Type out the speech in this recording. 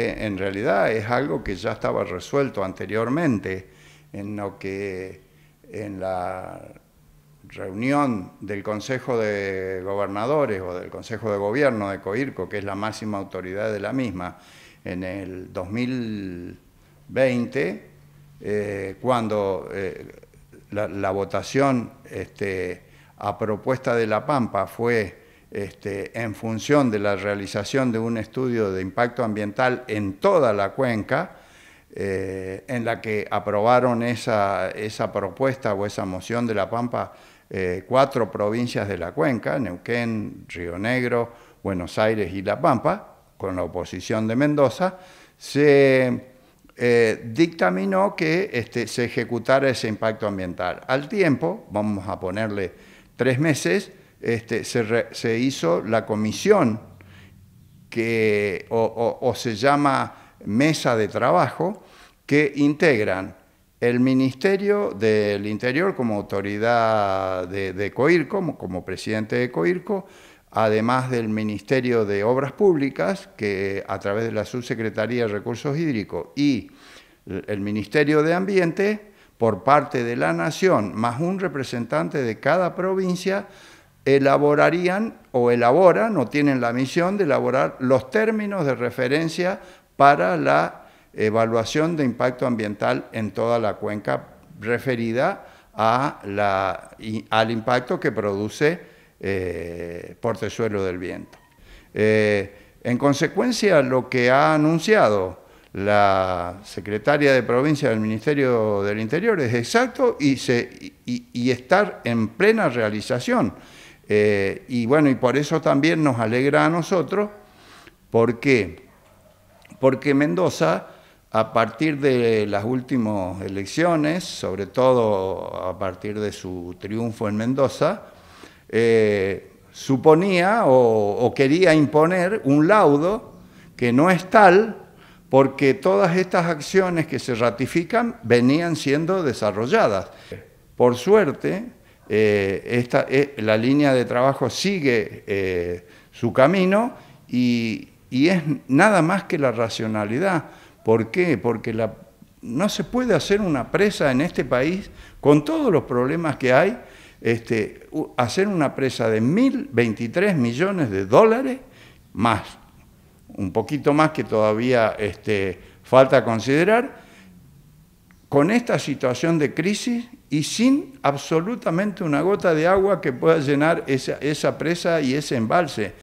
en realidad es algo que ya estaba resuelto anteriormente, en lo que en la reunión del Consejo de Gobernadores o del Consejo de Gobierno de COIRCO, que es la máxima autoridad de la misma, en el 2020, eh, cuando eh, la, votación este, a propuesta de La Pampa fue este, en función de la realización de un estudio de impacto ambiental en toda la cuenca, eh, en la que aprobaron esa, propuesta o esa moción de La Pampa eh, cuatro provincias de la cuenca, Neuquén, Río Negro, Buenos Aires y La Pampa, con la oposición de Mendoza, se eh, dictaminó que este, se ejecutara ese impacto ambiental. Al tiempo, vamos a ponerle tres meses, este, se, hizo la comisión que, o, se llama mesa de trabajo, que integran el Ministerio del Interior como autoridad de, COIRCO, como, como, presidente de COIRCO, además del Ministerio de Obras Públicas, que a través de la Subsecretaría de Recursos Hídricos y el Ministerio de Ambiente, por parte de la Nación, más un representante de cada provincia, elaborarían o elaboran o tienen la misión de elaborar los términos de referencia para la evaluación de impacto ambiental en toda la cuenca referida a la, al impacto que produce eh, portezuelo del viento. Eh, en consecuencia, lo que ha anunciado la secretaria de provincia del Ministerio del Interior es exacto y, se, y en plena realización. Eh, y bueno, y por eso también nos alegra a nosotros, ¿por qué? Porque Mendoza, a partir de las últimas elecciones, sobre todo a partir de su triunfo en Mendoza, eh, suponía o quería imponer un laudo que no es tal porque todas estas acciones que se ratifican venían siendo desarrolladas. Por suerte, eh, eh, la línea de trabajo sigue eh, su camino y, es nada más que la racionalidad. ¿Por qué? Porque no se puede hacer una presa en este país, con todos los problemas que hay, este, hacer una presa de 1.023 millones de dólares más, un poquito más que todavía este, falta considerar, con esta situación de crisis y sin absolutamente una gota de agua que pueda llenar esa, esa presa y ese embalse.